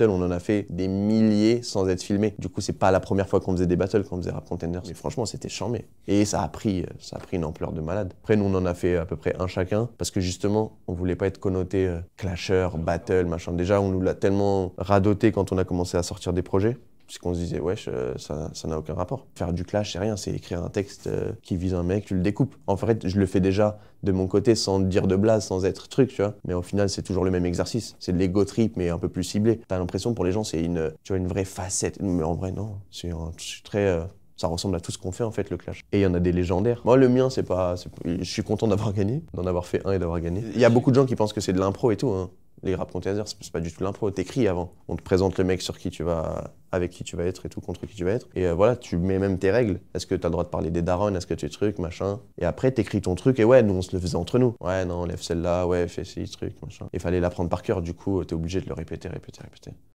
on en a fait des milliers sans être filmés. Du coup, c'est pas la première fois qu'on faisait des battles, qu'on faisait Rap Contenders. Mais franchement, c'était chambé. Et ça a pris, ça a pris une ampleur de malade. Après, nous, on en a fait à peu près un chacun parce que justement, on voulait pas être connoté euh, clasher, battle, machin. Déjà, on nous l'a tellement radoté quand on a commencé à sortir des projets puisqu'on se disait, wesh, euh, ça, n'a aucun rapport. Faire du clash, c'est rien, c'est écrire un texte euh, qui vise un mec, tu le découpes. En fait, je le fais déjà de mon côté sans dire de blase, sans être truc, tu vois. Mais au final, c'est toujours le même exercice. C'est de l'ego trip, mais un peu plus ciblé. T'as l'impression pour les gens, c'est une, une vraie facette. Mais en vrai, non. C'est très. Euh, ça ressemble à tout ce qu'on fait en fait le clash. Et il y en a des légendaires. Moi le mien c'est pas, je suis content d'avoir gagné, d'en avoir fait un et d'avoir gagné. Il y a beaucoup de gens qui pensent que c'est de l'impro et tout. Hein les rap conteneurs, c'est pas du tout l'impro, t'écris avant. On te présente le mec sur qui tu vas, avec qui tu vas être et tout, contre qui tu vas être. Et euh, voilà, tu mets même tes règles. Est-ce que t'as le droit de parler des darons, est-ce que tu es truc, machin. Et après, t'écris ton truc et ouais, nous on se le faisait entre nous. Ouais, non, lève celle-là, ouais, fais ci, truc, machin. Il fallait l'apprendre par cœur, du coup, t'es obligé de le répéter, répéter, répéter.